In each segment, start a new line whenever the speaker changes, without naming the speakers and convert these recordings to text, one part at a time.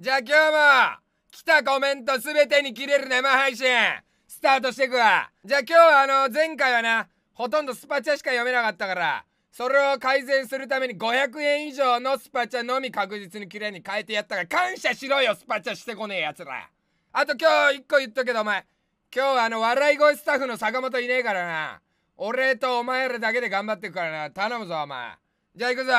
じゃあ今日も来たコメントすべてに切れる生配信スタートしていくわじゃあ今日はあの前回はなほとんどスパチャしか読めなかったからそれを改善するために500円以上のスパチャのみ確実に綺麗に変えてやったから感謝しろよスパチャしてこねえやつらあと今日1個言っとけどお前今日はあの笑い声スタッフの坂本いねえからな俺とお前らだけで頑張ってくからな頼むぞお前じゃあ行くぞ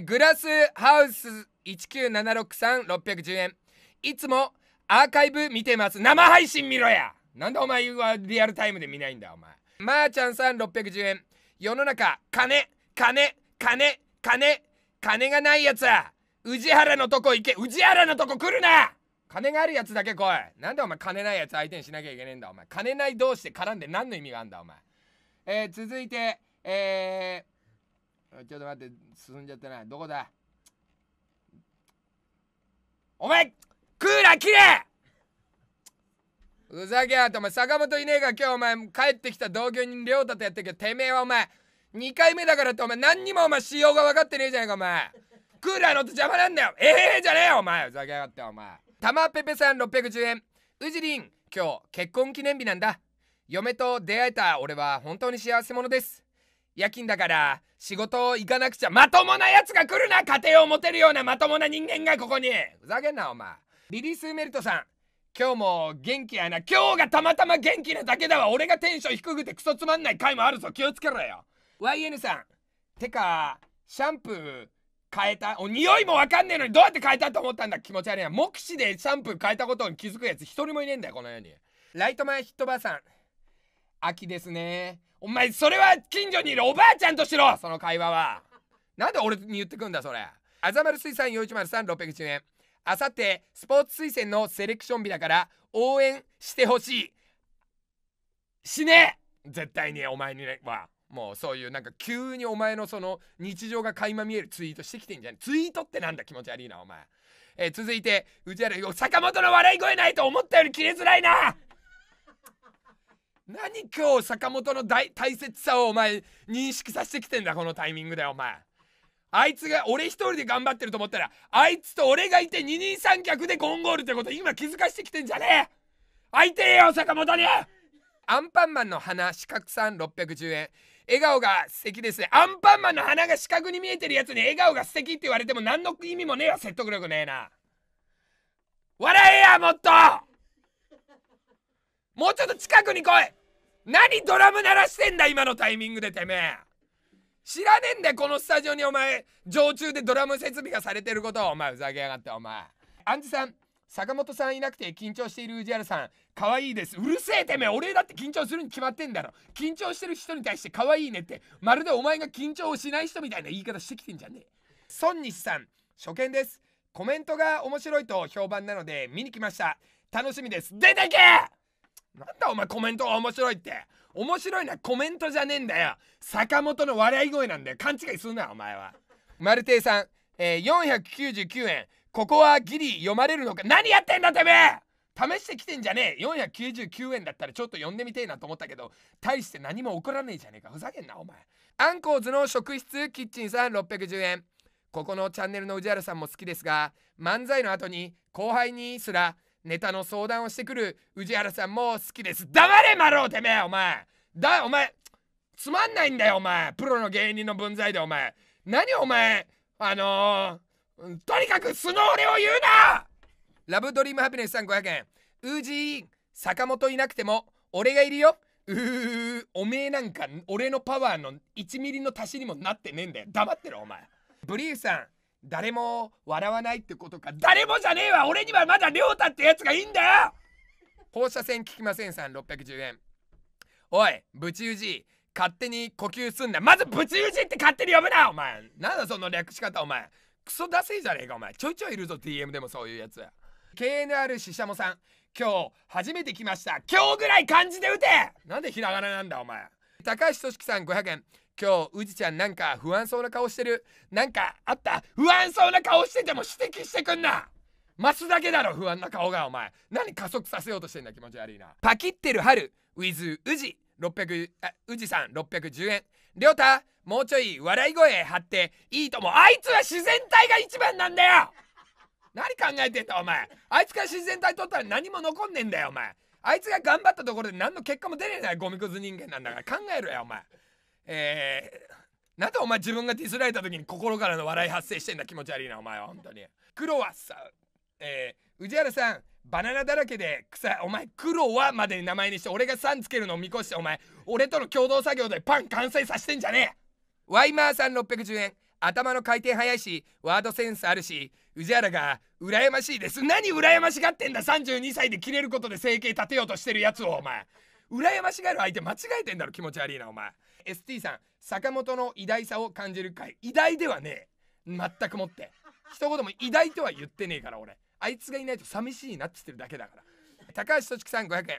グラスハウス1976310円いつもアーカイブ見てます生配信見ろやなんでお前はリアルタイムで見ないんだお前まー、あ、ちゃんさん610円世の中金金金金金がないやつは宇治原のとこ行け宇治原のとこ来るな金があるやつだけ来いなんでお前金ないやつ相手にしなきゃいけねえんだお前金ない同士で絡んで何の意味があんだお前えー、続いてえー、ちょっと待って進んじゃってないどこだお前クーラー切れふざけやとお前坂本いねえが今日お前帰ってきた同居人亮太とやってるけどてめえはお前2回目だからってお前何にもお前仕様が分かってねえじゃねえかお前クーラーの音邪魔なんだよええー、じゃねえよお前ふざけやがってお前玉ペペさん610円うじりん今日結婚記念日なんだ嫁と出会えた俺は本当に幸せ者です夜勤だから仕事行かなくちゃまともなやつが来るな家庭を持てるようなまともな人間がここにふざけんなお前リリースメルトさん今日も元気やな今日がたまたま元気なだけだわ俺がテンション低くてクソつまんない回もあるぞ気をつけろよ YN さんてかシャンプー変えたお匂いもわかんねえのにどうやって変えたと思ったんだ気持ち悪いな目視でシャンプー変えたことに気づくやつ一人もいねえんだよこの世にライト前ヒットバーさん秋ですね。お前、それは近所にいるおばあちゃんとしろその会話は。なんで俺に言ってくんだ、それ。あざまる水産4103、610円。あさって、スポーツ推薦のセレクション日だから、応援してほしい。しね絶対に、お前には。もうそういうなんか急にお前のその日常が垣間見えるツイートしてきてんじゃん。ツイートってなんだ気持ち悪いなお前。えー、続いて宇治原坂本の笑い声ないと思ったより切れづらいな何今日坂本の大大切さをお前認識させてきてんだこのタイミングでお前あいつが俺一人で頑張ってると思ったらあいつと俺がいて二人三脚でゴンゴールってこと今気づかしてきてんじゃねえ相いてよ坂本にアンパンマンの花四角さん610円笑顔が素敵ですねアンパンマンの鼻が四角に見えてるやつに笑顔が素敵って言われても何の意味もねえよ説得力ねえな笑えやもっともうちょっと近くに来い何ドラム鳴らしてんだ今のタイミングでてめえ知らねえんだよこのスタジオにお前常駐でドラム設備がされてることをお前ふざけやがってお前アンジさん坂本さんいなくて緊張している宇治原さん可愛いですうるせえてめえ俺だって緊張するに決まってんだろ緊張してる人に対して可愛いねってまるでお前が緊張をしない人みたいな言い方してきてんじゃねえ孫西さん初見ですコメントが面白いと評判なので見に来ました楽しみです出てけなんだお前コメントが面白いって面白いのはコメントじゃねえんだよ坂本の笑い声なんだよ勘違いすんなお前はマルテイさん、えー、499円ここはギリ読まれるのか何やってんだてめえ試してきてんじゃねえ499円だったらちょっと読んでみてえなと思ったけど大して何も起こらねえじゃねえかふざけんなお前アンコーズの職質キッチンさん610円ここのチャンネルの宇治原さんも好きですが漫才の後に後輩にすらネタの相談をしてくる宇治原さんも好きです黙れマローてめえお前だお前つまんないんだよお前プロの芸人の分際でお前何お前あのー、とにかく素の俺を言うなラブドリームハピネスさん500円宇治坂本いなくても俺がいるようーおめえなんか俺のパワーの1ミリの足しにもなってねえんだよ黙ってろお前ブリーフさん誰も笑わないってことか誰もじゃねえわ俺にはまだ亮太ってやつがいいんだよ放射線効きませんさん610円おいブチウジ勝手に呼吸すんなまずブチウジって勝手に呼ぶなお前なんだその略し方お前クソダセえじゃねえかお前ちょいちょいいるぞ DM でもそういうやつ KNR ししゃもさん今日初めて来ました今日ぐらい漢字で打てなんでひらがななんだお前高橋俊樹さん500円今日うじちゃんなんか不安そうな顔してるなんかあった不安そうな顔してても指摘してくんな増すだけだろ不安な顔がお前何加速させようとしてんだ気持ち悪いなパキってる春ウィズ、h うじ600うじさん610円りょうたもうちょい笑い声張っていいともあいつは自然体が一番なんだよ何考えてんだお前あいつから自然体取ったら何も残んねえんだよお前あいつが頑張ったところで何の結果も出ねえなゴミくず人間なんだから考えろよ、お前えー、なんでお前自分がディスられた時に心からの笑い発生してんだ気持ち悪いなお前は本当にクロワッサンえー、宇治原さんバナナだらけで臭い、お前黒はまで名前にして俺が3つけるのを見越してお前俺との共同作業でパン完成させてんじゃねえワイマーさん610円頭の回転早いしワードセンスあるし宇治原が羨ましいです何羨ましがってんだ32歳で切れることで生計立てようとしてるやつをお前羨ましがる相手間違えてんだろ気持ち悪いなお前 ST さん坂本の偉大さを感じる回偉大ではねえ全くもって一言も偉大とは言ってねえから俺あいつがいないと寂しいなって言ってるだけだから高橋俊樹さん500円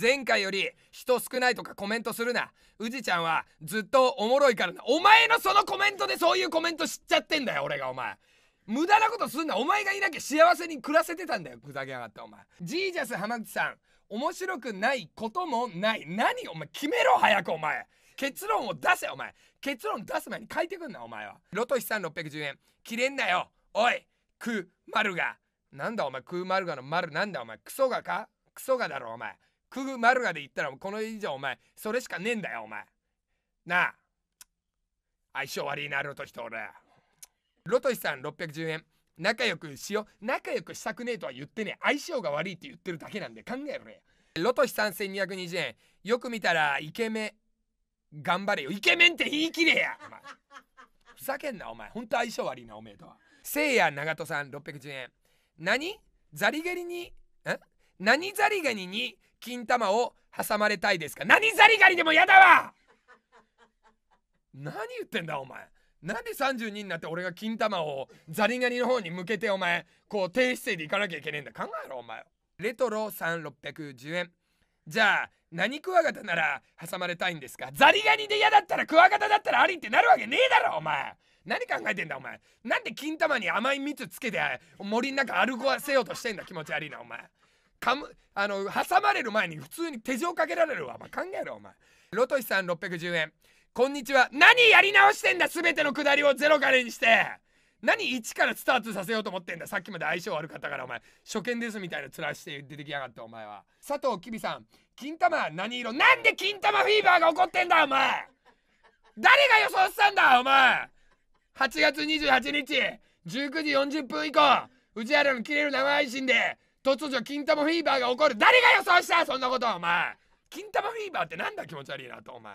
前回より人少ないとかコメントするな宇治ちゃんはずっとおもろいからなお前のそのコメントでそういうコメント知っちゃってんだよ俺がお前無駄なことすんなお前がいなきゃ幸せに暮らせてたんだよふざけやがってお前ジージャス浜口さん面白くないこともない何お前決めろ早くお前結論を出せお前結論出す前に書いてくんなお前はロトシさん610円切れんなよおいクマルガなんだお前クマルガの丸なんだお前クソガかクソガだろお前クマルガで言ったらこの以上お前それしかねえんだよお前なあ相性悪いなロトシと俺ロトシさん610円仲良くしよう仲良くしたくねえとは言ってね相性が悪いって言ってるだけなんで考えろねロトシ3220円よく見たらイケメン頑張れよイケメンって言い切れやふざけんなお前ほんと相性悪いなおめえとはせいや長門さん610円何ザリガニにん何ザリガニに金玉を挟まれたいですか何ザリガニでもやだわ何言ってんだお前なんで32になって俺が金玉をザリガニの方に向けてお前こう低姿勢でいかなきゃいけねえんだ考えろお前レトロ3610円じゃあ何クワガタなら挟まれたいんですかザリガニで嫌だったらクワガタだったらありってなるわけねえだろお前何考えてんだお前なんで金玉に甘い蜜つけて森の中歩かせようとしてんだ気持ち悪いなお前かむあの挟まれる前に普通に手錠かけられるわ、まあ、考えろお前ロトシさん610円こんにちは何やり直してんだ全てのくだりをゼロからにして何1からスタートさせようと思ってんださっきまで相性悪かったからお前初見ですみたいな面して出てきやがってお前は佐藤きびさん金玉何色なんで金玉フィーバーが起こってんだお前
誰が予想したんだお前
8月28日19時40分以降内原の切れる生配信で突如金玉フィーバーが起こる誰が予想したそんなことお前金玉フィーバーってなんだ気持ち悪いなとお前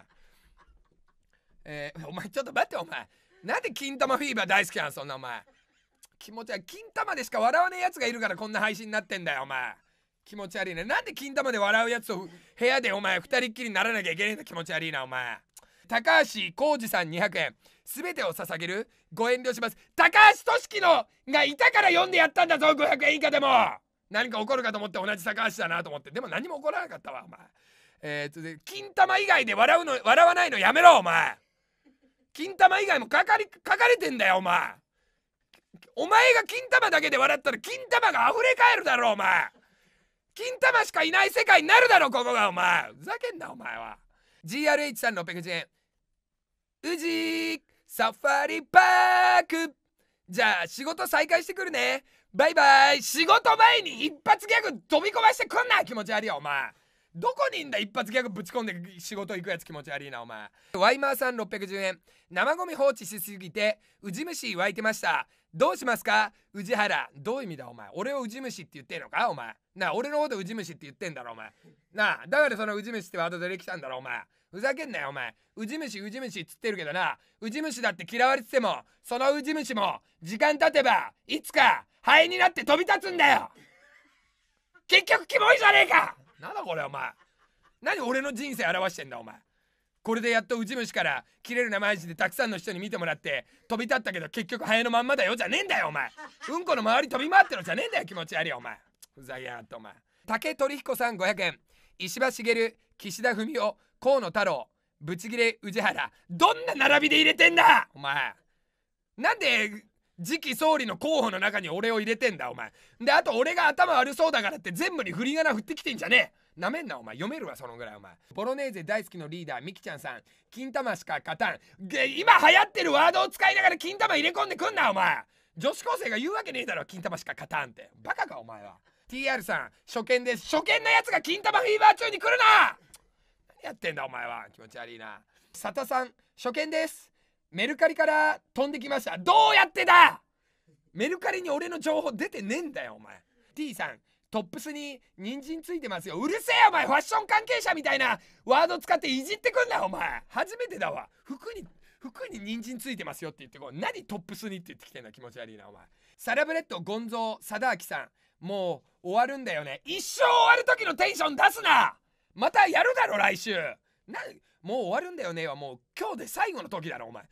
えー、お前ちょっと待ってお前なんで金玉フィーバー大好きやんそんなお前気持ち悪い金玉でしか笑わねえやつがいるからこんな配信になってんだよお前気持ち悪いねなんで金玉で笑うやつと部屋でお前2人っきりにならなきゃいけねえんだ気持ち悪いなお前高橋浩二さん200円全てを捧げるご遠慮します高橋俊樹のがいたから読んでやったんだぞ500円以下でも何か起こるかと思って同じ高橋だなと思ってでも何も起こらなかったわお前えー、金玉以外で笑うの笑わないのやめろお前金玉以外も書かり書かれてんだよお前お前が金玉だけで笑ったら金玉が溢れ返るだろお前金玉しかいない世界になるだろここがお前ふざけんなお前は GRH さん610ンうじサファリパークじゃあ仕事再開してくるねバイバイ仕事前に一発ギャグ飛び込ましてくんな気持ち悪いよお前どこにいんだ一発ギャグぶち込んで仕事行くやつ気持ち悪いなお前ワイマーさん610円生ゴミ放置しすぎてウジ虫湧いてましたどうしますか宇治原どういう意味だお前俺をウジ虫って言ってんのかお前なあ俺のことウジ虫って言ってんだろお前なあだからそのウジ虫ってワード出てきたんだろお前ふざけんなよお前ウジ虫ウジ虫っつってるけどなウジ虫だって嫌われててもそのウジ虫も時間経てばいつかハエになって飛び立つんだよ結局キモいじゃねえかなんだこれお前何俺の人生表してんだお前これでやっと内虫から切れる名前信でたくさんの人に見てもらって飛び立ったけど結局ハエのまんまだよじゃねえんだよお前うんこの周り飛び回ってるじゃねえんだよ気持ち悪いお前ふざけやがってお前竹取彦さん500円石破茂岸田文雄河野太郎ブチギレ宇治原どんな並びで入れてんだお前なんで次期総理の候補の中に俺を入れてんだお前であと俺が頭悪そうだからって全部に振り仮名振ってきてんじゃねえなめんなお前読めるわそのぐらいお前ボロネーゼ大好きのリーダーみきちゃんさん金玉しか勝たんで今流行ってるワードを使いながら金玉入れ込んでくんなお前女子高生が言うわけねえだろ金玉しか勝たんってバカかお前は TR さん初見です初見のやつが金玉フィーバー中に来るな何やってんだお前は気持ち悪いな佐タさん初見ですメルカリから飛んできましたどうやってだメルカリに俺の情報出てねえんだよお前 T さんトップスに人参ついてますようるせえお前ファッション関係者みたいなワード使っていじってくんなお前初めてだわ服に服に人参ついてますよって言ってこう何トップスにって言ってきてんだ気持ち悪いなお前サラブレッドゴンゾー貞明さんもう終わるんだよね一生終わる時のテンション出すなまたやるだろ来週なもう終わるんだよねはもう今日で最後の時だろお前